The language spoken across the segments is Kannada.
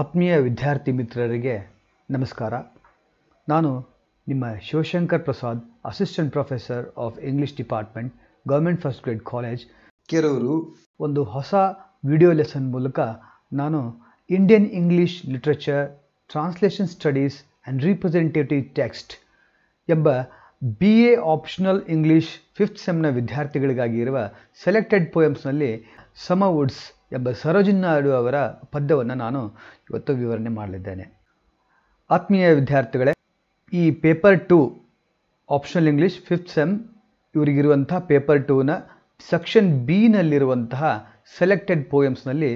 ಆತ್ಮೀಯ ವಿದ್ಯಾರ್ಥಿ ಮಿತ್ರರಿಗೆ ನಮಸ್ಕಾರ ನಾನು ನಿಮ್ಮ Shivashankar Prasad assistant professor of English department government first grade college Kerur ಒಂದು ಹೊಸ ವಿಡಿಯೋ ಲೆಸನ್ ಮೂಲಕ ನಾನು Indian English literature translation studies and representative text ಎಂಬ B A optional English fifth ಸೆಮ್ನ ವಿದ್ಯಾರ್ಥಿಗಳಿಗಾಗಿ ಇರುವ ಸೆಲೆಕ್ಟೆಡ್ ಪೋಯಮ್ಸ್ನಲ್ಲಿ ವುಡ್ಸ್ ಎಂಬ ಸರೋಜಿನಿ ನಾಯ್ಡು ಅವರ ಪದ್ಯವನ್ನು ನಾನು ಇವತ್ತು ವಿವರಣೆ ಮಾಡಲಿದ್ದೇನೆ ಆತ್ಮೀಯ ವಿದ್ಯಾರ್ಥಿಗಳೇ ಈ paper two optional English fifth sem ಇವರಿಗಿರುವಂತಹ ಪೇಪರ್ ಟೂನ ಸೆಕ್ಷನ್ ಬಿ ನಲ್ಲಿರುವಂತಹ ಸೆಲೆಕ್ಟೆಡ್ ಪೋಯಮ್ಸ್ನಲ್ಲಿ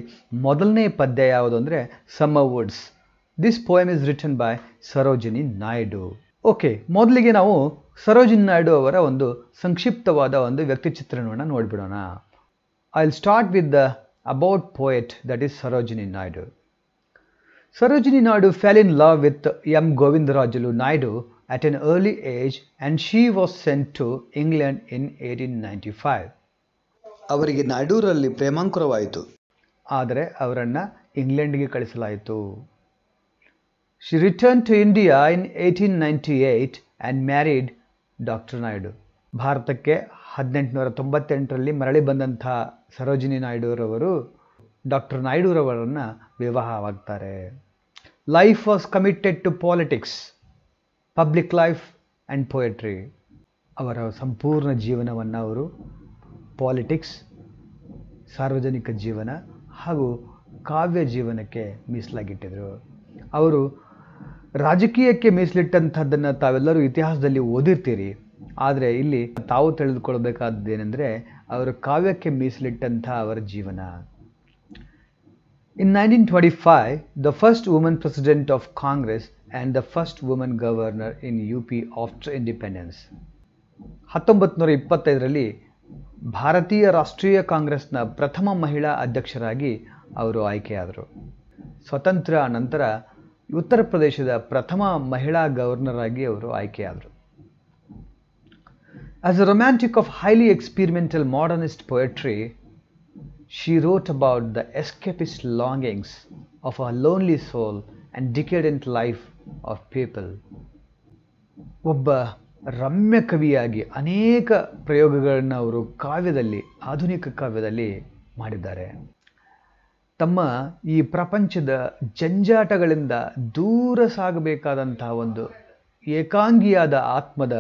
ಮೊದಲನೇ ಪದ್ಯ ಯಾವುದು ಅಂದರೆ summer woods this poem is written by Sarojini Naidu okay ಮೊದಲಿಗೆ ನಾವು ಸರೋಜಿನಿ ನಾಯ್ಡು ಅವರ ಒಂದು ಸಂಕ್ಷಿಪ್ತವಾದ ಒಂದು ಚಿತ್ರಣವನ್ನು ನೋಡಿಬಿಡೋಣ I will start with the about poet that is Sarojini Naidu. Sarojini Naidu fell in love with M. Govindarajalu Naidu at an early age and she was sent to England in 1895. ಅವರಿಗೆ returned ಪ್ರೇಮಾಂಕುರವಾಯಿತು ಆದರೆ ಅವರನ್ನು ಇಂಗ್ಲೆಂಡ್ಗೆ ಕಳಿಸಲಾಯಿತು she return to India in eighteen ninety eight and married doctor Naidu ಭಾರತಕ್ಕೆ ಹದಿನೆಂಟುನೂರ ತೊಂಬತ್ತೆಂಟರಲ್ಲಿ ಮರಳಿ ಬಂದಂಥ ಸರೋಜಿನಿ ನಾಯ್ಡುರವರು ಡಾಕ್ಟರ್ ನಾಯ್ಡುರವರನ್ನು ವಿವಾಹವಾಗ್ತಾರೆ life was committed to politics public life and poetry ಅವರ ಸಂಪೂರ್ಣ ಜೀವನವನ್ನು ಅವರು ಪಾಲಿಟಿಕ್ಸ್ ಸಾರ್ವಜನಿಕ ಜೀವನ ಹಾಗೂ ಕಾವ್ಯ ಜೀವನಕ್ಕೆ ಮೀಸಲಾಗಿಟ್ಟಿದ್ರು ಅವರು ರಾಜಕೀಯಕ್ಕೆ ಮೀಸಲಿಟ್ಟಂಥದ್ದನ್ನು ತಾವೆಲ್ಲರೂ ಇತಿಹಾಸದಲ್ಲಿ ಓದಿರ್ತೀರಿ ಆದರೆ ಇಲ್ಲಿ ತಾವು ತಿಳಿದುಕೊಳ್ಬೇಕಾದ್ದೇನೆಂದರೆ ಅವರು ಕಾವ್ಯಕ್ಕೆ ಮೀಸಲಿಟ್ಟಂಥ ಅವರ ಜೀವನ in nineteen twenty five the first women president of Congress and the first women governor in U P after independence ಹತ್ತೊಂಬತ್ತು ಇಪ್ಪತ್ತೈದರಲ್ಲಿ ಭಾರತೀಯ ರಾಷ್ಟ್ರೀಯ ಕಾಂಗ್ರೆಸ್ನ ಪ್ರಥಮ ಮಹಿಳಾ ಅಧ್ಯಕ್ಷರಾಗಿ ಅವರು ಆಯ್ಕೆಯಾದರು ಸ್ವತಂತ್ರ ನಂತರ ಉತ್ತರ ಪ್ರದೇಶದ ಪ್ರಥಮ ಮಹಿಳಾ ಗವರ್ನರಾಗಿ ಆಗಿ ಅವರು ಆಯ್ಕೆಯಾದರು As a romantic of highly experimental modernist poetry, she wrote about the escapist longings of a lonely soul and decadent life of people ಒಬ್ಬ ರಮ್ಯ ಕವಿಯಾಗಿ ಅನೇಕ ಪ್ರಯೋಗಗಳನ್ನು ಅವರು ಕಾವ್ಯದಲ್ಲಿ ಆಧುನಿಕ ಕಾವ್ಯದಲ್ಲಿ ಮಾಡಿದ್ದಾರೆ ತಮ್ಮ ಈ ಪ್ರಪಂಚದ ಜಂಜಾಟಗಳಿಂದ ದೂರ ಸಾಗಬೇಕಾದಂತಹ ಒಂದು ಏಕಾಂಗಿಯಾದ ಆತ್ಮದ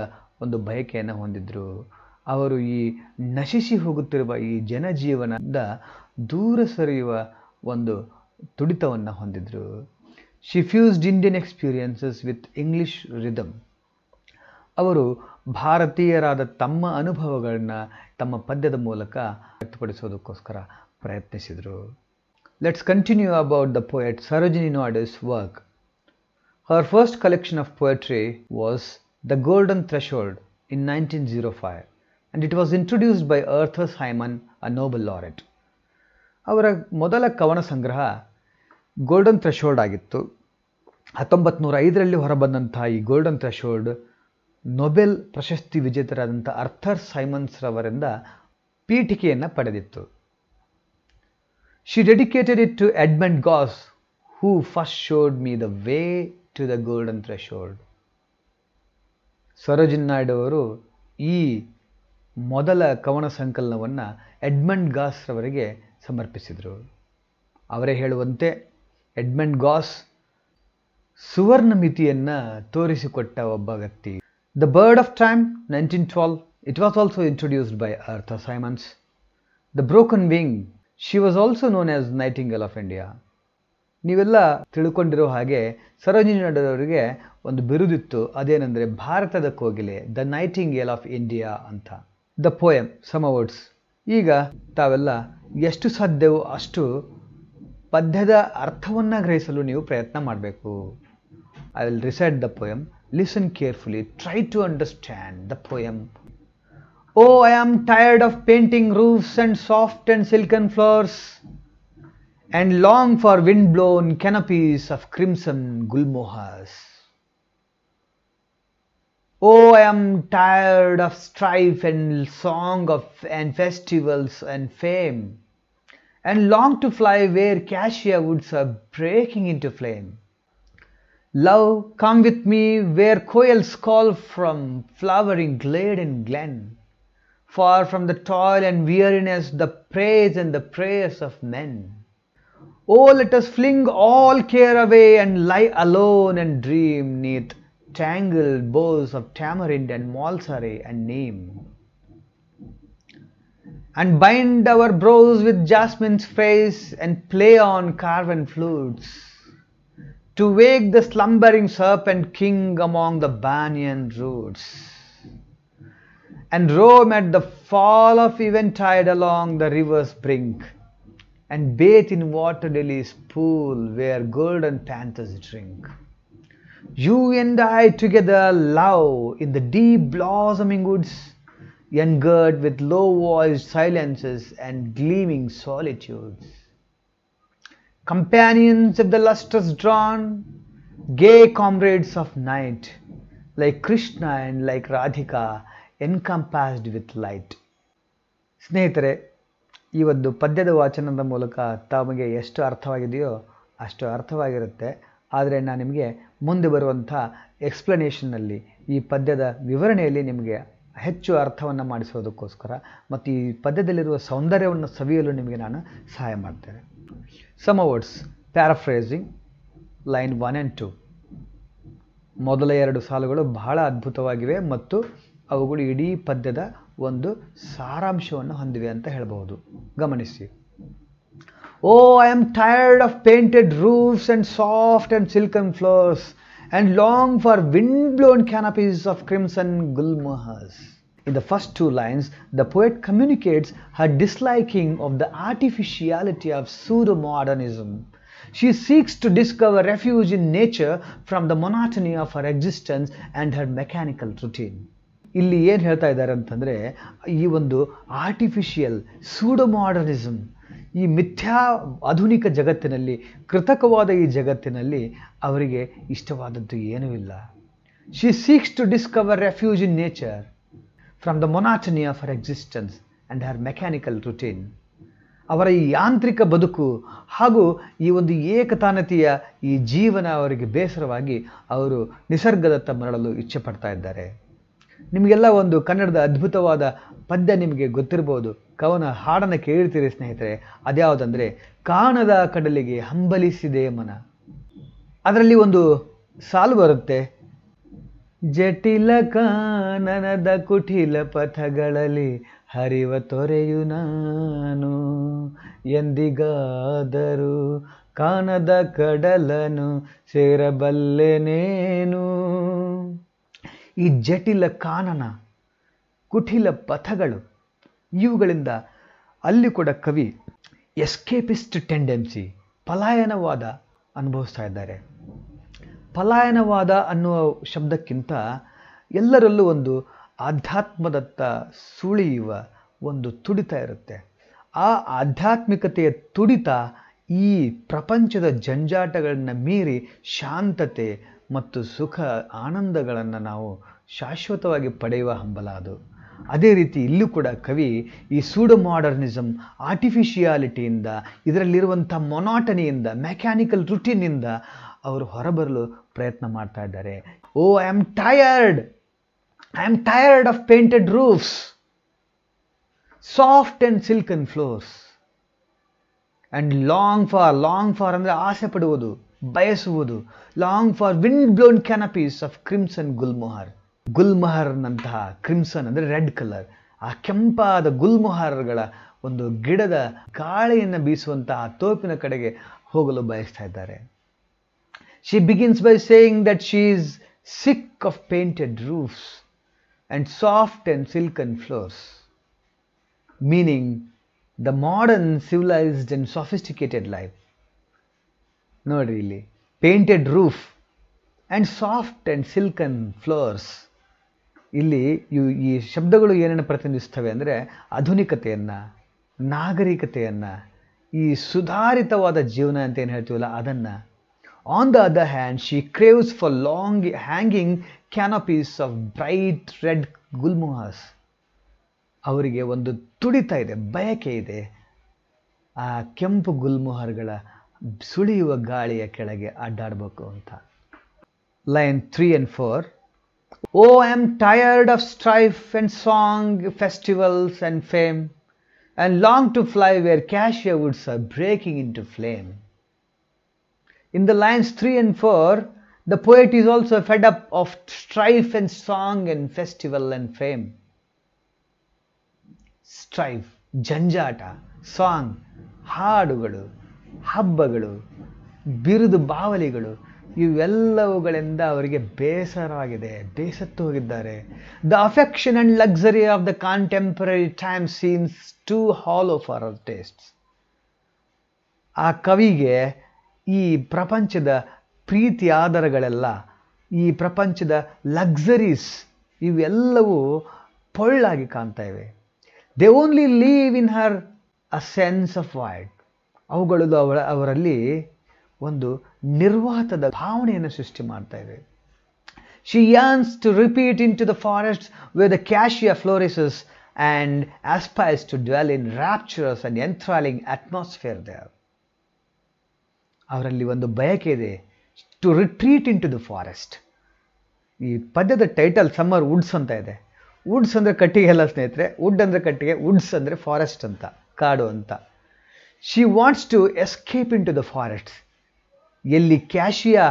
ಒಂದು ಬಯಕೆಯನ್ನು ಹೊಂದಿದ್ದರು ಅವರು ಈ ನಶಿಸಿ ಹೋಗುತ್ತಿರುವ ಈ ಜನಜೀವನದ ದೂರ ಸರಿಯುವ ಒಂದು ತುಡಿತವನ್ನು ಹೊಂದಿದ್ರು she Indian experiences with English rhythm ಅವರು ಭಾರತೀಯರಾದ ತಮ್ಮ ಅನುಭವಗಳನ್ನು ತಮ್ಮ ಪದ್ಯದ ಮೂಲಕ ವ್ಯಕ್ತಪಡಿಸೋದಕ್ಕೋಸ್ಕರ ಪ್ರಯತ್ನಿಸಿದರು let's continue about the poet Sarojini is work her first collection of poetry was the golden threshold in 1905 and it was introduced by Arthur Simon, a Nobel laureate. ಅವರ ಮೊದಲ ಕವನ ಸಂಗ್ರಹ ಗೋಲ್ಡನ್ ಥ್ರೆಶೋಲ್ಡ್ ಆಗಿತ್ತು ಹತ್ತೊಂಬತ್ತು ನೂರ ಐದರಲ್ಲಿ ಹೊರಬಂದಂತಹ ಈ ಗೋಲ್ಡನ್ ಥ್ರೆಶೋಲ್ಡ್ ನೊಬೆಲ್ ಪ್ರಶಸ್ತಿ ವಿಜೇತರಾದಂಥ ಅರ್ಥರ್ ಸೈಮನ್ಸ್ ರವರಿಂದ ಪೀಠಿಕೆಯನ್ನು ಪಡೆದಿತ್ತು she dedicated it to Edmund Gosse who first showed me the way to the golden threshold Sarojini ಅವರು ಈ ಮೊದಲ ಕವನ ಸಂಕಲನವನ್ನು ಎಡ್ಮಂಡ್ ಗಾಸ್ ರವರಿಗೆ ಸಮರ್ಪಿಸಿದರು ಅವರೇ ಹೇಳುವಂತೆ ಎಡ್ಮಂಡ್ ಗಾಸ್ ಸುವರ್ಣ ಮಿತಿಯನ್ನು ತೋರಿಸಿಕೊಟ್ಟ ಒಬ್ಬ ವ್ಯಕ್ತಿ the bird of time nineteen twelve it was also introduced by Arthur Symons the broken wing she was also known as nightingale of India ನೀವೆಲ್ಲ ತಿಳ್ಕೊಂಡಿರೋ ಹಾಗೆ ಸರೋಜಿನಿ ನಾಯ್ಡರವರಿಗೆ ಒಂದು ಬಿರುದಿತ್ತು ಅದೇನೆಂದರೆ ಭಾರತದ ಕೋಗಿಲೆ the nightingale of India ಅಂತ ದ ಪೋಯಮ್ ಸಮ ವರ್ಡ್ಸ್ ಈಗ ತಾವೆಲ್ಲ ಎಷ್ಟು ಸಾಧ್ಯವೋ ಅಷ್ಟು ಪದ್ಯದ ಅರ್ಥವನ್ನು ಗ್ರಹಿಸಲು ನೀವು ಪ್ರಯತ್ನ ಮಾಡಬೇಕು I will recite the poem listen carefully try to understand the poem O I am tired of painting roofs and soft and silken floors and long for wind-blown canopies of crimson gulmohas. Oh, I am tired of strife and song of, and festivals and fame, and long to fly where cassia woods are breaking into flame. Love, come with me where quails call from flowering glade and glen, far from the toil and weariness, the praise and the prayers of men. Oh, let us fling all care away and lie alone and dream neath tangled boughs of tamarind and malsare and neem. And bind our brows with jasmine's face and play on carven flutes. To wake the slumbering serpent king among the banyan roots. And roam at the fall of eventide along the river's brink and bathe in Water lilies' pool where golden panthers drink. You and I together love in the deep blossoming woods, engirded with low-voiced silences and gleaming solitudes. Companions of the lustrous dawn, gay comrades of night, like Krishna and like Radhika, encompassed with light. ಸ್ನೇಹಿತರೆ ಈ ಒಂದು ಪದ್ಯದ ವಾಚನದ ಮೂಲಕ ತಮಗೆ ಎಷ್ಟು ಅರ್ಥವಾಗಿದೆಯೋ ಅಷ್ಟು ಅರ್ಥವಾಗಿರುತ್ತೆ ಆದರೆ ನಾನು ನಿಮಗೆ ಮುಂದೆ ಬರುವಂಥ ಎಕ್ಸ್ಪ್ಲನೇಷನ್ನಲ್ಲಿ ಈ ಪದ್ಯದ ವಿವರಣೆಯಲ್ಲಿ ನಿಮಗೆ ಹೆಚ್ಚು ಅರ್ಥವನ್ನು ಮಾಡಿಸೋದಕ್ಕೋಸ್ಕರ ಮತ್ತು ಈ ಪದ್ಯದಲ್ಲಿರುವ ಸೌಂದರ್ಯವನ್ನು ಸವಿಯಲು ನಿಮಗೆ ನಾನು ಸಹಾಯ ಮಾಡ್ತೇನೆ summer woods paraphrasing line one and two ಮೊದಲ ಎರಡು ಸಾಲುಗಳು ಬಹಳ ಅದ್ಭುತವಾಗಿವೆ ಮತ್ತು ಅವುಗಳು ಇಡೀ ಪದ್ಯದ Oh, I am tired of painted roofs and soft and silken floors, and long for wind-blown canopies of crimson for In the first two lines, the poet communicates her disliking of the artificiality of pseudo-modernism. She seeks to discover refuge in nature from the monotony of her existence and her mechanical routine. ಇಲ್ಲಿ ಏನು ಹೇಳ್ತಾ ಇದ್ದಾರೆ ಅಂತಂದರೆ ಈ ಒಂದು ಆರ್ಟಿಫಿಷಿಯಲ್ ಸೂಡೋ ಮಾಡರ್ನಿಸಮ್ ಈ ಮಿಥ್ಯಾ ಆಧುನಿಕ ಜಗತ್ತಿನಲ್ಲಿ ಕೃತಕವಾದ ಈ ಜಗತ್ತಿನಲ್ಲಿ ಅವರಿಗೆ ಇಷ್ಟವಾದದ್ದು ಏನೂ ಇಲ್ಲ she seeks to discover refuge in nature from the monotony of our existence and her mechanical routine ಅವರ ಈ ಯಾಂತ್ರಿಕ ಬದುಕು ಹಾಗೂ ಈ ಒಂದು ಏಕತಾನತೆಯ ಈ ಜೀವನ ಅವರಿಗೆ ಬೇಸರವಾಗಿ ಅವರು ನಿಸರ್ಗದತ್ತ ಮರಳಲು ಇಚ್ಛೆ ಪಡ್ತಾ ಇದ್ದಾರೆ ನಿಮಗೆಲ್ಲ ಒಂದು ಕನ್ನಡದ ಅದ್ಭುತವಾದ ಪದ್ಯ ನಿಮಗೆ ಗೊತ್ತಿರ್ಬೋದು ಕವನ ಹಾಡನ್ನು ಕೇಳ್ತೀರಿ ಸ್ನೇಹಿತರೆ ಅದ್ಯಾವುದಂದರೆ ಕಾಣದ ಕಡಲಿಗೆ ಹಂಬಲಿಸಿದೆ ಮನ ಅದರಲ್ಲಿ ಒಂದು ಸಾಲು ಬರುತ್ತೆ ಜಟಿಲ ಕಾನನದ ಕುಟಿಲ ಪಥಗಳಲ್ಲಿ ಹರಿವ ತೊರೆಯು ನಾನು ಎಂದಿಗಾದರೂ ಕಾಣದ ಕಡಲನು ಸೇರಬಲ್ಲೆನೇನು ಈ ಜಟಿಲ ಕಾನನ ಕುಟಿಲ ಪಥಗಳು ಇವುಗಳಿಂದ ಅಲ್ಲಿ ಕೂಡ ಕವಿ ಎಸ್ಕೇಪಿಸ್ಟ್ ಟೆಂಡೆನ್ಸಿ ಪಲಾಯನವಾದ ಅನುಭವಿಸ್ತಾ ಇದ್ದಾರೆ ಪಲಾಯನವಾದ ಅನ್ನುವ ಶಬ್ದಕ್ಕಿಂತ ಎಲ್ಲರಲ್ಲೂ ಒಂದು ಆಧ್ಯಾತ್ಮದತ್ತ ಸುಳಿಯುವ ಒಂದು ತುಡಿತ ಇರುತ್ತೆ ಆ ಆಧ್ಯಾತ್ಮಿಕತೆಯ ತುಡಿತ ಈ ಪ್ರಪಂಚದ ಜಂಜಾಟಗಳನ್ನು ಮೀರಿ ಶಾಂತತೆ ಮತ್ತು ಸುಖ ಆನಂದಗಳನ್ನು ನಾವು ಶಾಶ್ವತವಾಗಿ ಪಡೆಯುವ ಹಂಬಲ ಅದು ಅದೇ ರೀತಿ ಇಲ್ಲೂ ಕೂಡ ಕವಿ ಈ ಸೂಡೋ ಮಾಡರ್ನಿಸಮ್ ಆರ್ಟಿಫಿಷಿಯಾಲಿಟಿಯಿಂದ ಇದರಲ್ಲಿರುವಂಥ ಮೊನಾಟನಿಯಿಂದ ಮೆಕ್ಯಾನಿಕಲ್ ರುಟೀನಿಂದ ಅವರು ಹೊರಬರಲು ಪ್ರಯತ್ನ ಮಾಡ್ತಾ ಇದ್ದಾರೆ O I am tired I am tired of painted roofs soft and silken floors and long for long for ಅಂದರೆ ಆಸೆ ಪಡುವುದು ಬಯಸುವುದು long for wind blown canopies of crimson gulmohar ಗುಲ್ಮೊಹರ್ನಂತಹ ಕ್ರಿಮ್ಸನ್ ಅಂದರೆ ರೆಡ್ ಕಲರ್ ಆ ಕೆಂಪಾದ ಗುಲ್ಮೊಹರ್ಗಳ ಒಂದು ಗಿಡದ ಗಾಳಿಯನ್ನು ಬೀಸುವಂತಹ ತೋಪಿನ ಕಡೆಗೆ ಹೋಗಲು ಬಯಸ್ತಾ ಇದ್ದಾರೆ she begins by saying that she's sick of painted roofs and soft and silken floors meaning the modern civilised and sophisticated life ನೋಡ್ರಿ ಇಲ್ಲಿ painted roof and soft and silken floors ಇಲ್ಲಿ ಇವು ಈ ಶಬ್ದಗಳು ಏನನ್ನು ಪ್ರತಿನಿಧಿಸ್ತವೆ ಅಂದರೆ ಆಧುನಿಕತೆಯನ್ನು ನಾಗರಿಕತೆಯನ್ನು ಈ ಸುಧಾರಿತವಾದ ಜೀವನ ಅಂತ ಏನು ಹೇಳ್ತೀವಲ್ಲ ಅದನ್ನು on the other hand she craves for long hanging canopies of bright red gulmohars ಅವರಿಗೆ ಒಂದು ತುಡಿತ ಇದೆ ಬಯಕೆ ಇದೆ ಆ ಕೆಂಪು ಗುಲ್ಮೊಹರ್ಗಳ ಸುಳಿಯುವ ಗಾಳಿಯ ಕೆಳಗೆ ಅಡ್ಡಾಡಬೇಕು ಅಂತ line three and four O I am tired of strife and song festivals and fame and long to fly where cassia woods are breaking into flame in the lines 3 and four the poet is also fed up of strife and song and festival and fame strife ಜಂಜಾಟ ಸಾಂಗ್ ಹಾಡುಗಳು ಹಬ್ಬಗಳು ಬಿರುದು ಬಾವಲಿಗಳು ಇವೆಲ್ಲವುಗಳಿಂದ ಅವರಿಗೆ ಬೇಸರವಾಗಿದೆ ಬೇಸತ್ತು ಹೋಗಿದ್ದಾರೆ the affection and luxury of the contemporary time seems to hollow for our tastes ಆ ಕವಿಗೆ ಈ ಪ್ರಪಂಚದ ಪ್ರೀತಿ ಆಧಾರಗಳೆಲ್ಲ ಈ ಪ್ರಪಂಚದ ಲಕ್ಸರೀಸ್ ಇವೆಲ್ಲವೂ ಪೊಳ್ಳಾಗಿ ಕಾಣ್ತಾ ಇವೆ they only leave in her a sense of void ಅವುಗಳು ಅವಳ ಅವರಲ್ಲಿ ಒಂದು ನಿರ್ವಾತದ ಭಾವನೆಯನ್ನು ಸೃಷ್ಟಿ ಮಾಡ್ತಾ ಇವೆ she yearns to retreat into the forest with the cassia flourishes and aspires to dwell in rapturous and enthralling atmosphere they ಅವರಲ್ಲಿ ಒಂದು ಬಯಕೆ ಇದೆ to retreat into the forest ಈ ಪದ್ಯದ ಟೈಟಲ್ ಸಮ್ಮರ್ ವುಡ್ಸ್ ಅಂತ ಇದೆ ವುಡ್ಸ್ ಅಂದರೆ ಕಟ್ಟಿಗೆ ಅಲ್ಲ ಸ್ನೇಹಿತರೆ ವುಡ್ ಅಂದರೆ ಕಟ್ಟಿಗೆ ವುಡ್ಸ್ ಅಂದರೆ ಫಾರೆಸ್ಟ್ ಅಂತ ಕಾಡು ಅಂತ she wants to escape into the forest ಎಲ್ಲಿ ಕ್ಯಾಶಿಯಾ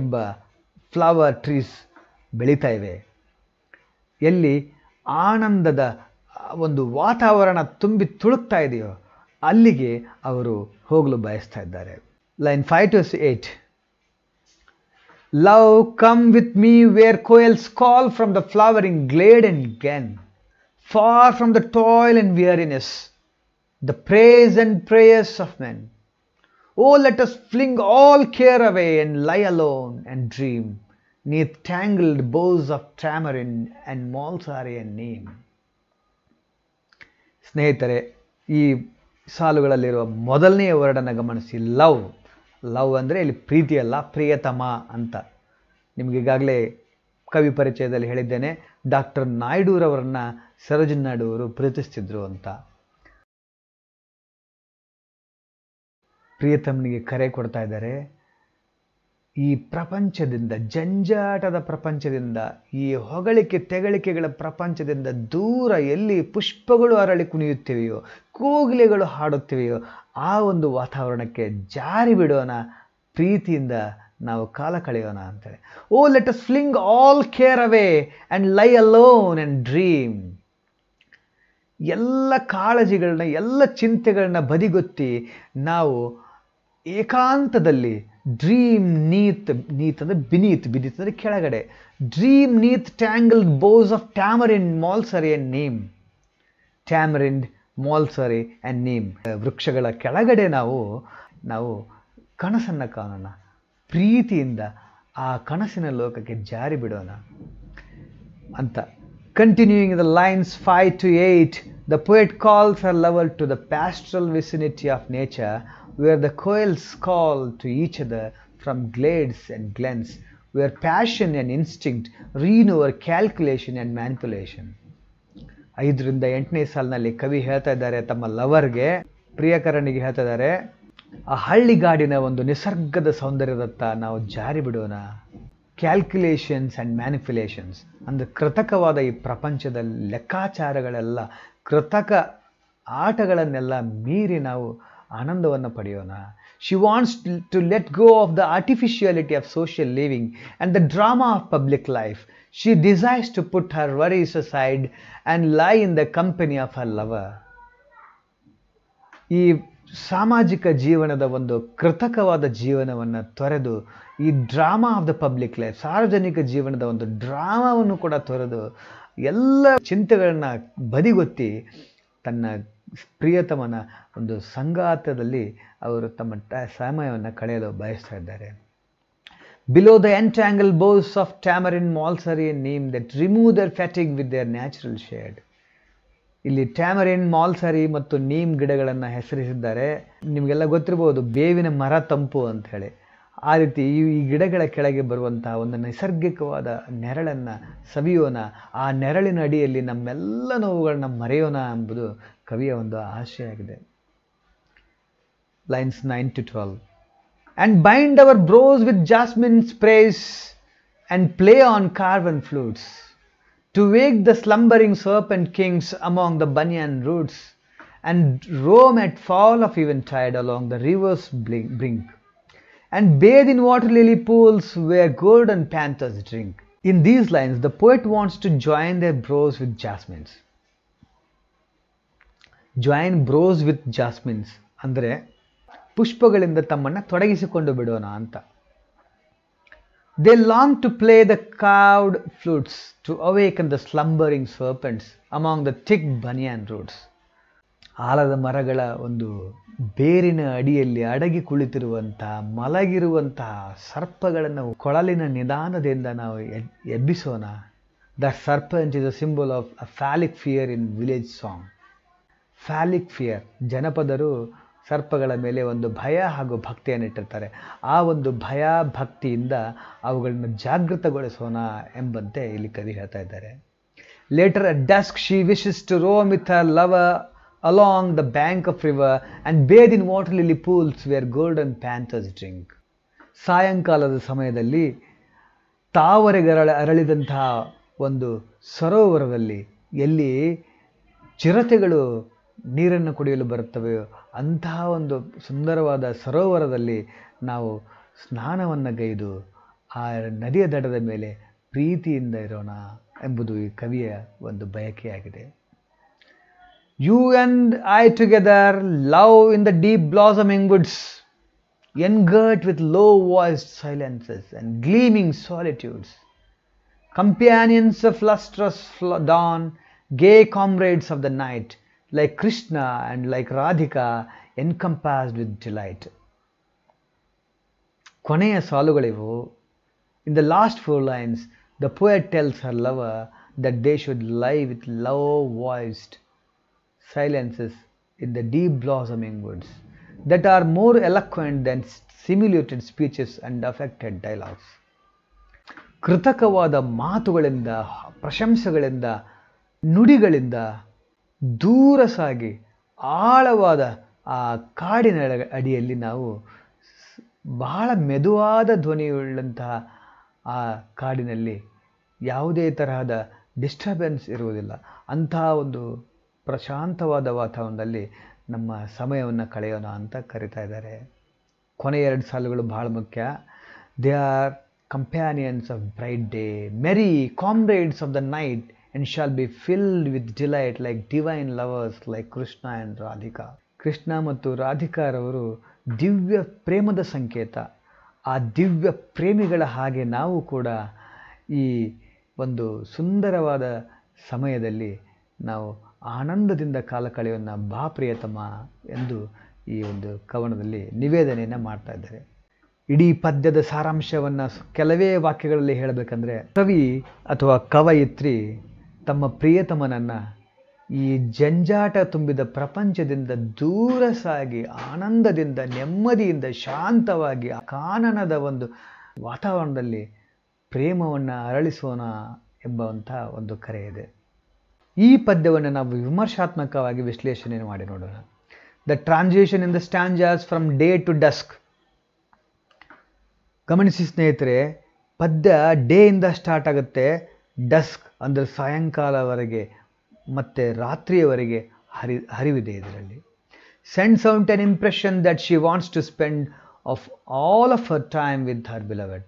ಎಂಬ ಫ್ಲವರ್ ಟ್ರೀಸ್ ಬೆಳೀತಾ ಇವೆ ಎಲ್ಲಿ ಆನಂದದ ಒಂದು ವಾತಾವರಣ ತುಂಬಿ ತುಳುಕ್ತಾ ಇದೆಯೋ ಅಲ್ಲಿಗೆ ಅವರು ಹೋಗಲು ಬಯಸ್ತಾ ಇದ್ದಾರೆ line five to eight Love, come with me where quails call from the flowering glade and glen, far from the toil and weariness, the praise and prayers of men. Oh, let us fling all care away and lie alone and dream, neath tangled boughs of tamarind and name. malsarian neem. ಸ್ನೇಹಿತರೆ ಈ ಸಾಲುಗಳಲ್ಲಿರುವ ಮೊದಲನೆಯ ವರ್ಡನ್ನು ಗಮನಿಸಿ Love. ಲವ್ ಅಂದರೆ ಇಲ್ಲಿ ಪ್ರೀತಿ ಅಲ್ಲ ಪ್ರಿಯತಮ ಅಂತ ನಿಮಗೀಗಾಗಲೇ ಕವಿ ಪರಿಚಯದಲ್ಲಿ ಹೇಳಿದ್ದೇನೆ ಡಾಕ್ಟರ್ ನಾಯ್ಡೂರವರನ್ನ ಸರೋಜನ್ ಅವರು ಪ್ರೀತಿಸ್ತಿದ್ರು ಅಂತ ಪ್ರಿಯತಮ್ನಿಗೆ ಕರೆ ಕೊಡ್ತಾ ಇದ್ದಾರೆ ಈ ಪ್ರಪಂಚದಿಂದ ಜಂಜಾಟದ ಪ್ರಪಂಚದಿಂದ ಈ ಹೊಗಳಿಕೆ ತೆಗಳಿಕೆಗಳ ಪ್ರಪಂಚದಿಂದ ದೂರ ಎಲ್ಲಿ ಪುಷ್ಪಗಳು ಅರಳಿ ಕುಣಿಯುತ್ತಿವೆಯೋ ಕೋಗಿಲೆಗಳು ಹಾಡುತ್ತಿವೆಯೋ ಆ ಒಂದು ವಾತಾವರಣಕ್ಕೆ ಜಾರಿ ಬಿಡೋಣ ಪ್ರೀತಿಯಿಂದ ನಾವು ಕಾಲ ಕಳೆಯೋಣ ಅಂತೇಳಿ O let us fling all care away and lie alone and dream ಎಲ್ಲ ಕಾಳಜಿಗಳನ್ನ ಎಲ್ಲ ಚಿಂತೆಗಳನ್ನ ಬದಿಗೊತ್ತಿ ನಾವು ಏಕಾಂತದಲ್ಲಿ ಡ್ರೀಮ್ ನೀತ್ ನೀತ್ ಅಂದರೆ ಬಿನೀತ್ ಬಿನೀತ್ ಅಂದರೆ ಕೆಳಗಡೆ dream neath tangle boughs of tamarind molsari and neem tamarind molsari and neem ವೃಕ್ಷಗಳ ಕೆಳಗಡೆ ನಾವು ನಾವು ಕನಸನ್ನು ಕಾಣೋಣ ಪ್ರೀತಿಯಿಂದ ಆ ಕನಸಿನ ಲೋಕಕ್ಕೆ ಜಾರಿ ಬಿಡೋಣ ಅಂತ continuing the lines five to eight the poet calls a lover to the pastoral vicinity of nature where the koels call to each other from glades and glens where passion and instinct reign over calculation and manipulation ಐದರಿಂದ ಎಂಟನೇ ಸಾಲಿನಲ್ಲಿ ಕವಿ ಹೇಳ್ತಾ ಇದ್ದಾರೆ ತಮ್ಮ ಲವರ್ಗೆ ಪ್ರಿಯಕರನಿಗೆ ಹೇಳ್ತಾ ಇದ್ದಾರೆ ಆ ಹಳ್ಳಿಗಾಡಿನ ಒಂದು ನಿಸರ್ಗದ ಸೌಂದರ್ಯದತ್ತ ನಾವು ಜಾರಿ ಬಿಡೋಣ ಕ್ಯಾಲ್ಕುಲೇಷನ್ಸ್ ಆ್ಯಂಡ್ ಮ್ಯಾನಿಫುಲೇಷನ್ಸ್ ಅಂದರೆ ಕೃತಕವಾದ ಈ ಪ್ರಪಂಚದ ಲೆಕ್ಕಾಚಾರಗಳೆಲ್ಲ ಕೃತಕ ಆಟಗಳನ್ನೆಲ್ಲ ಮೀರಿ ನಾವು ಆನಂದವನ್ನು ಪಡೆಯೋಣ she wants to let go of the artificiality of social living and the drama of public life she desires to put her worries side and lie in the company of her lover ಈ ಸಾಮಾಜಿಕ ಜೀವನದ ಒಂದು ಕೃತಕವಾದ ಜೀವನವನ್ನು ತೊರೆದು ಈ drama of the public life ಸಾರ್ವಜನಿಕ ಜೀವನದ ಒಂದು ಡ್ರಾಮಾವನ್ನು ಕೂಡ ತೊರೆದು ಎಲ್ಲ ಚಿಂತೆಗಳನ್ನ ಬದಿಗೊತ್ತಿ ತನ್ನ ಪ್ರಿಯತಮನ ಒಂದು ಸಂಗಾತದಲ್ಲಿ ಅವರು ತಮ್ಮ ಟ ಸಮಯವನ್ನು ಕಳೆಯಲು ಬಯಸ್ತಾ ಇದ್ದಾರೆ below the entangle boughs of tamarind molsari neem that remove their fretting with their natural shade ಇಲ್ಲಿ ಟ್ಯಾಮರಿನ್ ಮಾಲ್ಸರಿ ಮತ್ತು ನೀಮ್ ಗಿಡಗಳನ್ನು ಹೆಸರಿಸಿದ್ದಾರೆ ನಿಮಗೆಲ್ಲ ಗೊತ್ತಿರಬಹುದು ಬೇವಿನ ಮರ ತಂಪು ಅಂತ ಹೇಳಿ ಆ ರೀತಿ ಈ ಗಿಡಗಳ ಕೆಳಗೆ ಬರುವಂತಹ ಒಂದು ನೈಸರ್ಗಿಕವಾದ ನೆರಳನ್ನು ಸವಿಯೋಣ ಆ ನೆರಳಿನ ಅಡಿಯಲ್ಲಿ ನಮ್ಮೆಲ್ಲ ನೋವುಗಳನ್ನ ಮರೆಯೋಣ ಎಂಬುದು ಕವಿಯ ಒಂದು ಆಶೆಯಾಗಿದೆ lines nine to twelve and bind our brows with jasmine sprays and play on carven flutes to wake the slumbering serpent kings among the banyan roots and roam at fall of even tide along the river's brink and bathe in water lily pools where golden panthers drink. In these lines, the poet wants to join their brows with jasmines. Join brows with jasmines ಅಂದರೆ ಪುಷ್ಪಗಳಿಂದ ತಮ್ಮನ್ನು ತೊಡಗಿಸಿಕೊಂಡು ಬಿಡೋಣ ಅಂತ they long to play the carved flutes to awaken the slumbering serpents among the thick banyan roots ಆಲದ ಮರಗಳ ಒಂದು ಬೇರಿನ ಅಡಿಯಲ್ಲಿ ಅಡಗಿ ಕುಳಿತಿರುವಂತಹ ಮಲಗಿರುವಂತಹ ಸರ್ಪಗಳನ್ನು ಕೊಳಲಿನ ನಿಧಾನದಿಂದ ನಾವು ಎಬ್ಬಿಸೋಣ the serpents is a symbol of a phallic fear in village song phallic fear ಜನಪದರು ಸರ್ಪಗಳ ಮೇಲೆ ಒಂದು ಭಯ ಹಾಗೂ ಭಕ್ತಿಯನ್ನು ಇಟ್ಟಿರ್ತಾರೆ ಆ ಒಂದು ಭಯ ಭಕ್ತಿಯಿಂದ ಅವುಗಳನ್ನು ಜಾಗೃತಗೊಳಿಸೋಣ ಎಂಬಂತೆ ಇಲ್ಲಿ ಕವಿ ಹೇಳ್ತಾ ಇದ್ದಾರೆ later a dusk she wishes to row a lover along the bank of river and bathe in water lily pools where golden panthers drink ಸಾಯಂಕಾಲದ ಸಮಯದಲ್ಲಿ ತಾವರೆಗರಳ ಅರಳಿದಂತಹ ಒಂದು ಸರೋವರದಲ್ಲಿ ಎಲ್ಲಿ ಚಿರತೆಗಳು ನೀರನ್ನು ಕುಡಿಯಲು ಬರುತ್ತವೆಯೋ ಅಂತಹ ಒಂದು ಸುಂದರವಾದ ಸರೋವರದಲ್ಲಿ ನಾವು ಸ್ನಾನವನ್ನು ಗೈದು ಆ ನದಿಯ ದಡದ ಮೇಲೆ ಪ್ರೀತಿಯಿಂದ ಇರೋಣ ಎಂಬುದು ಈ ಕವಿಯ ಒಂದು ಬಯಕೆಯಾಗಿದೆ you and I together love in the deep blossoming woods girt with low voice silences and gleaming solitudes companions of lustrous ಫ್ಲ dawn gay comrades of the night like Krishna and like Radhika, encompassed with delight. ಕೊನೆಯ ಸಾಲುಗಳಿವು in the last four lines the poet tells her lover that they should lie with love voiced silences in the deep blossoming woods that are more eloquent then simulated speeches and affected dialogues ಕೃತಕವಾದ ಮಾತುಗಳಿಂದ ಪ್ರಶಂಸೆಗಳಿಂದ ನುಡಿಗಳಿಂದ ದೂರ ಸಾಗಿ ಆಳವಾದ ಆ ಕಾಡಿನ ಅಡಿಯಲ್ಲಿ ನಾವು ಬಹಳ ಮೆದುವಾದ ಧ್ವನಿಯುಳ್ಳಂತಹ ಆ ಕಾಡಿನಲ್ಲಿ ಯಾವುದೇ ತರಹದ ಡಿಸ್ಟರ್ಬೆನ್ಸ್ ಇರುವುದಿಲ್ಲ ಅಂತಹ ಒಂದು ಪ್ರಶಾಂತವಾದ ವಾತಾವರಣದಲ್ಲಿ ನಮ್ಮ ಸಮಯವನ್ನು ಕಳೆಯೋಣ ಅಂತ ಕರಿತಾ ಇದ್ದಾರೆ ಕೊನೆ ಎರಡು ಸಾಲುಗಳು ಭಾಳ ಮುಖ್ಯ they are companions of bright day merry comrades of the night in shall be filled with delight like divine lovers like Krishna and Radhika Krishna ಮತ್ತು ರಾಧಿಕಾರವರು ದಿವ್ಯ ಪ್ರೇಮದ ಸಂಕೇತ ಆ ದಿವ್ಯ ಪ್ರೇಮಿಗಳ ಹಾಗೆ ನಾವು ಕೂಡ ಈ ಒಂದು ಸುಂದರವಾದ ಸಮಯದಲ್ಲಿ ನಾವು ಆನಂದದಿಂದ ಕಾಲ ಕಳೆಯೋಣ ಬಾ ಪ್ರಿಯತಮ ಎಂದು ಈ ಒಂದು ಕವನದಲ್ಲಿ ನಿವೇದನೆಯನ್ನು ಮಾಡ್ತಾ ಇದ್ದಾರೆ ಇಡೀ ಪದ್ಯದ ಸಾರಾಂಶವನ್ನು ಕೆಲವೇ ವಾಕ್ಯಗಳಲ್ಲಿ ಹೇಳಬೇಕಂದ್ರೆ ಕವಿ ಅಥವಾ ಕವಯಿತ್ರಿ ತಮ್ಮ ಪ್ರಿಯತಮನನ್ನು ಈ ಜಂಜಾಟ ತುಂಬಿದ ಪ್ರಪಂಚದಿಂದ ದೂರ ಸಾಗಿ ಆನಂದದಿಂದ ನೆಮ್ಮದಿಯಿಂದ ಶಾಂತವಾಗಿ ಕಾನನದ ಒಂದು ವಾತಾವರಣದಲ್ಲಿ ಪ್ರೇಮವನ್ನು ಅರಳಿಸೋಣ ಎಂಬಂಥ ಒಂದು ಕರೆ ಇದೆ ಈ ಪದ್ಯವನ್ನು ನಾವು ವಿಮರ್ಶಾತ್ಮಕವಾಗಿ ವಿಶ್ಲೇಷಣೆ ಮಾಡಿ ನೋಡೋಣ the transition in the stanzas from day to dusk ಗಮನಿಸಿ ಸ್ನೇಹಿತರೆ ಪದ್ಯ ಡೇ ಇಂದ ಸ್ಟಾರ್ಟ್ ಆಗುತ್ತೆ ಡಸ್ಕ್ ಅಂದರೆ ಸಾಯಂಕಾಲವರೆಗೆ ಮತ್ತು ರಾತ್ರಿಯವರೆಗೆ ಹರಿ ಹರಿವಿದೆ ಇದರಲ್ಲಿ sends out an impression that she wants to spend of all of a time with her beloved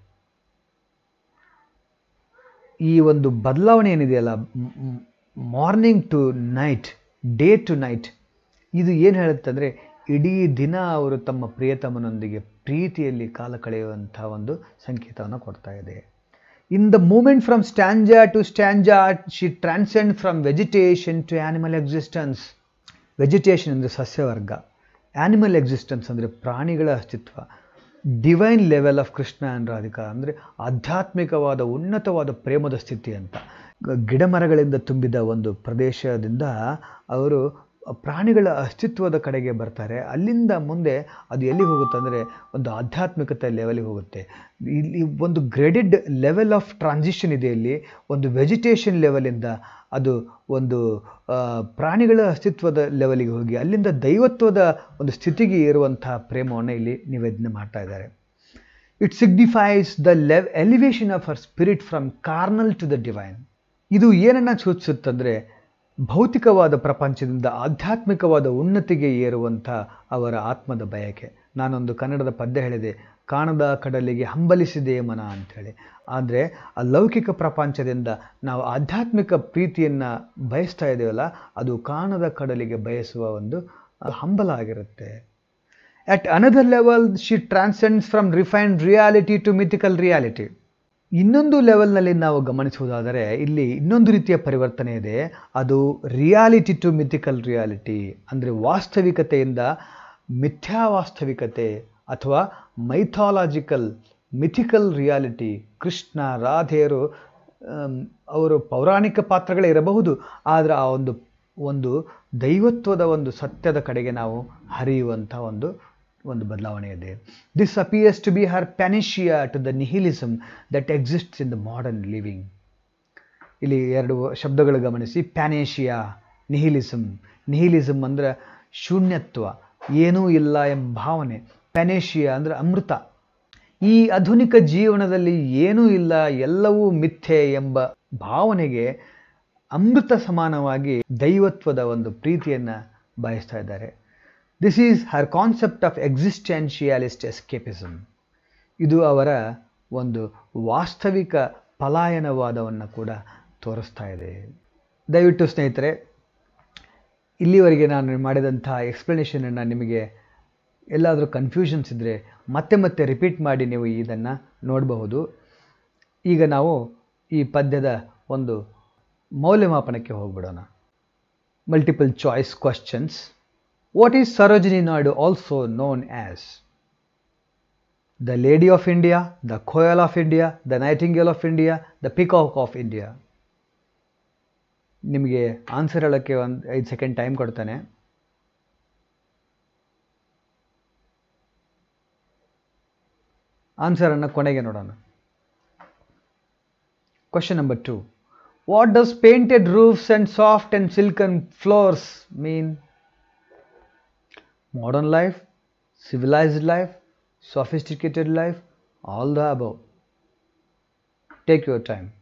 ಈ ಒಂದು ಬದಲಾವಣೆ ಏನಿದೆಯಲ್ಲ morning to night day to night ಇದು ಏನು ಹೇಳುತ್ತಂದರೆ ಇಡೀ ದಿನ ಅವರು ತಮ್ಮ ಪ್ರಿಯತಮನೊಂದಿಗೆ ಪ್ರೀತಿಯಲ್ಲಿ ಕಾಲ ಕಳೆಯುವಂಥ ಒಂದು ಸಂಕೇತವನ್ನು ಕೊಡ್ತಾ ಇದೆ in the movement from stanza to stanza, she transcend from vegetation to animal existence vegetation ಅಂದರೆ ಸಸ್ಯವರ್ಗ ಆ್ಯನಿಮಲ್ ಎಕ್ಸಿಸ್ಟೆನ್ಸ್ ಅಂದರೆ ಪ್ರಾಣಿಗಳ ಅಸ್ತಿತ್ವ divine level of Krishna and Radhika ಅಂದರೆ ಆಧ್ಯಾತ್ಮಿಕವಾದ ಉನ್ನತವಾದ ಪ್ರೇಮದ ಸ್ಥಿತಿ ಅಂತ ಗಿಡಮರಗಳಿಂದ ತುಂಬಿದ ಒಂದು ಪ್ರದೇಶದಿಂದ ಅವರು ಪ್ರಾಣಿಗಳ ಅಸ್ತಿತ್ವದ ಕಡೆಗೆ ಬರ್ತಾರೆ ಅಲ್ಲಿಂದ ಮುಂದೆ ಅದು ಎಲ್ಲಿ ಹೋಗುತ್ತೆ ಅಂದರೆ ಒಂದು ಆಧ್ಯಾತ್ಮಿಕತೆ ಲೆವೆಲಿಗೆ ಹೋಗುತ್ತೆ ಇಲ್ಲಿ ಒಂದು ಗ್ರೇಡೆಡ್ ಲೆವೆಲ್ ಆಫ್ ಟ್ರಾನ್ಸಿಷನ್ ಇದೆ ಇಲ್ಲಿ ಒಂದು ವೆಜಿಟೇಷನ್ ಲೆವೆಲಿಂದ ಅದು ಒಂದು ಪ್ರಾಣಿಗಳ ಅಸ್ತಿತ್ವದ ಲೆವೆಲಿಗೆ ಹೋಗಿ ಅಲ್ಲಿಂದ ದೈವತ್ವದ ಒಂದು ಸ್ಥಿತಿಗೆ ಇರುವಂತಹ ಪ್ರೇಮವನ್ನು ಇಲ್ಲಿ ನಿವೇದನೆ ಮಾಡ್ತಾ ಇದ್ದಾರೆ ಇಟ್ ಸಿಗ್ನಿಫೈಸ್ ದ ಲೆವ್ elevation of our spirit from carnal to the divine ಇದು ಏನನ್ನು ಸೂಚಿಸುತ್ತಂದರೆ ಭೌತಿಕವಾದ ಪ್ರಪಂಚದಿಂದ ಆಧ್ಯಾತ್ಮಿಕವಾದ ಉನ್ನತಿಗೆ ಏರುವಂಥ ಅವರ ಆತ್ಮದ ಬಯಕೆ ನಾನೊಂದು ಕನ್ನಡದ ಪದ್ಯ ಹೇಳಿದೆ ಕಾಣದ ಕಡಲಿಗೆ ಹಂಬಲಿಸಿದೆ ಮನ ಅಂಥೇಳಿ ಆದರೆ ಆ ಲೌಕಿಕ ಪ್ರಪಂಚದಿಂದ ನಾವು ಆಧ್ಯಾತ್ಮಿಕ ಪ್ರೀತಿಯನ್ನು ಬಯಸ್ತಾ ಇದ್ದೇವಲ್ಲ ಅದು ಕಾಣದ ಕಡಲಿಗೆ ಬಯಸುವ ಒಂದು ಹಂಬಲ ಆಗಿರುತ್ತೆ at another level she transcends from refined reality to mythical reality ಇನ್ನೊಂದು ಲೆವೆಲ್ನಲ್ಲಿ ನಾವು ಗಮನಿಸುವುದಾದರೆ ಇಲ್ಲಿ ಇನ್ನೊಂದು ರೀತಿಯ ಪರಿವರ್ತನೆ ಇದೆ ಅದು ರಿಯಾಲಿಟಿ ಟು ಮಿಥಿಕಲ್ ರಿಯಾಲಿಟಿ ಅಂದರೆ ವಾಸ್ತವಿಕತೆಯಿಂದ ಮಿಥ್ಯಾ ವಾಸ್ತವಿಕತೆ ಅಥವಾ ಮೈಥಾಲಾಜಿಕಲ್ ಮಿಥಿಕಲ್ ರಿಯಾಲಿಟಿ ಕೃಷ್ಣ ರಾಧೆಯರು ಅವರು ಪೌರಾಣಿಕ ಪಾತ್ರಗಳೇ ಇರಬಹುದು ಆದರೆ ಆ ಒಂದು ಒಂದು ದೈವತ್ವದ ಒಂದು ಸತ್ಯದ ಕಡೆಗೆ ನಾವು ಹರಿಯುವಂಥ ಒಂದು ಒಂದು ಬದಲಾವಣೆ ಇದೆ this appears to be her panacea to the nihilism that exists in the modern living ಇಲ್ಲಿ ಎರಡು ಶಬ್ದಗಳು ಗಮನಿಸಿ ಪ್ಯಾನೇಷಿಯಾ ನಿಹಿಲಿಸಮ್ ನಿಹಿಲಿಸಮ್ ಅಂದರೆ ಶೂನ್ಯತ್ವ ಏನೂ ಇಲ್ಲ ಎಂಬ ಭಾವನೆ ಪ್ಯಾನೇಷಿಯಾ ಅಂದರೆ ಅಮೃತ ಈ ಆಧುನಿಕ ಜೀವನದಲ್ಲಿ ಏನೂ ಇಲ್ಲ ಎಲ್ಲವೂ ಮಿಥ್ಯೆ ಎಂಬ ಭಾವನೆಗೆ ಅಮೃತ ಸಮಾನವಾಗಿ ದೈವತ್ವದ ಒಂದು ಪ್ರೀತಿಯನ್ನು ಬಯಸ್ತಾ ಇದ್ದಾರೆ this is her concept of existentialist escapism ಇದು ಅವರ ಒಂದು ವಾಸ್ತವಿಕ ಪಲಾಯನವಾದವನ್ನು ಕೂಡ ತೋರಿಸ್ತಾ ಇದೆ ದಯವಿಟ್ಟು ಸ್ನೇಹಿತರೆ ಇಲ್ಲಿವರೆಗೆ ನಾನು ಮಾಡಿದಂಥ ಎಕ್ಸ್ಪ್ಲನೇಷನನ್ನು ನಿಮಗೆ ಎಲ್ಲಾದರೂ ಕನ್ಫ್ಯೂಷನ್ಸ್ ಇದ್ದರೆ ಮತ್ತೆ ಮತ್ತೆ ರಿಪೀಟ್ ಮಾಡಿ ನೀವು ಇದನ್ನು ನೋಡಬಹುದು ಈಗ ನಾವು ಈ ಪದ್ಯದ ಒಂದು ಮೌಲ್ಯಮಾಪನಕ್ಕೆ ಹೋಗ್ಬಿಡೋಣ multiple choice questions What is Sarojini Naidu also known as? The lady of India, the koel of India, the nightingale of India, the peacock of India. Nimmige answer alakke 5 second time koduthane. Answer anna konayge noodana. Question number 2. What does painted roofs and soft and silken floors mean? modern life, civilized life, sophisticated life, all the above. Take your time.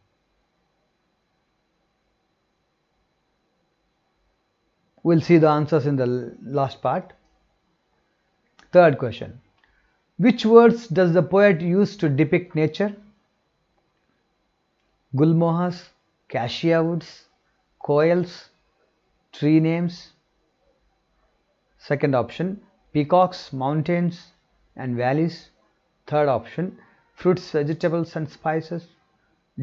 We'll see the answers in the last part. Third question. Which words does the poet use to depict nature? Gulmohas, cashia woods, coils, tree names, Second option peacocks, mountains and valleys. Third option fruits, vegetables and spices.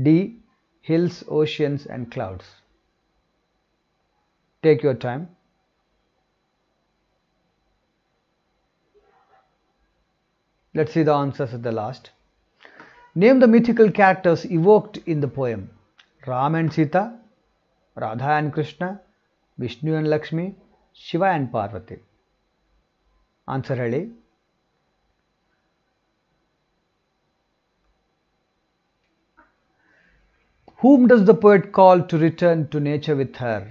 D hills, oceans and clouds. Take your time. Let's see the answers at the last. Name the mythical characters evoked in the poem. Ram and Sita, Radha and Krishna, Vishnu and Lakshmi, Shiva and Parvati. Answer ಹೇಳಿ whom does the poet call to return to nature with her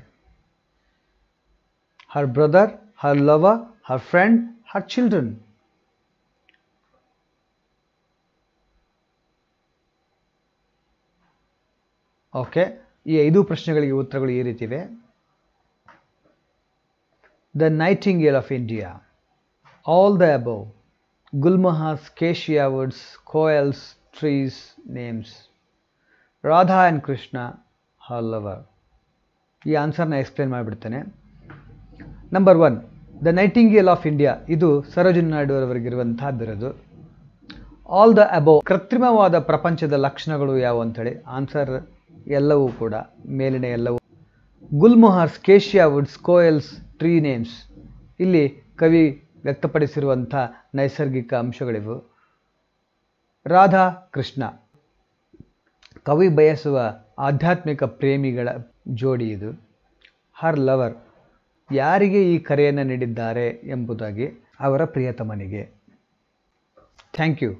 her brother her lover her friend her children okay ಈ ಐದು ಪ್ರಶ್ನೆಗಳಿಗೆ ಉತ್ತರಗಳು ಈ ರೀತಿವೆ the nightingale of India all the above Gulmahas, Keshia woods, coils, trees, names. Radha and Krishna, her lover. ಈ ಆನ್ಸರ್ನ ಎಕ್ಸ್ಪ್ಲೇನ್ ಮಾಡಿಬಿಡ್ತೇನೆ number one the nightingale of India ಇದು ಸರೋಜಿನ ನಾಯ್ಡು ಅವರವರೆಗಿರುವಂತಹದ್ದಿರೋದು ಆಲ್ ದ ಅಬೋವ್ ಕೃತ್ರಿಮವಾದ ಪ್ರಪಂಚದ ಲಕ್ಷಣಗಳು ಯಾವುವು ಅಂಥೇಳಿ ಆನ್ಸರ್ ಎಲ್ಲವೂ ಕೂಡ ಮೇಲಿನ ಎಲ್ಲವೂ gulmohars cassia woods koels tree names ಇಲ್ಲಿ ಕವಿ ವ್ಯಕ್ತಪಡಿಸಿರುವಂಥ ನೈಸರ್ಗಿಕ ಅಂಶಗಳಿವು ರಾಧಾ ಕೃಷ್ಣ ಕವಿ ಬಯಸುವ ಆಧ್ಯಾತ್ಮಿಕ ಪ್ರೇಮಿಗಳ ಜೋಡಿ ಇದು ಹರ್ ಲವರ್ ಯಾರಿಗೆ ಈ ಕರೆಯನ್ನು ನೀಡಿದ್ದಾರೆ ಎಂಬುದಾಗಿ ಅವರ ಪ್ರಿಯತಮನಿಗೆ ಥ್ಯಾಂಕ್ ಯು